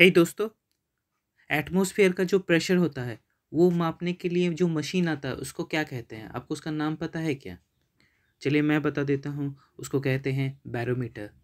हे hey दोस्तों atmosphere का जो प्रेशर होता है वो मापने के लिए जो मशीन आता है उसको क्या कहते हैं आपको उसका नाम पता है क्या चलिए मैं बता देता हूँ उसको कहते हैं बैरोमीटर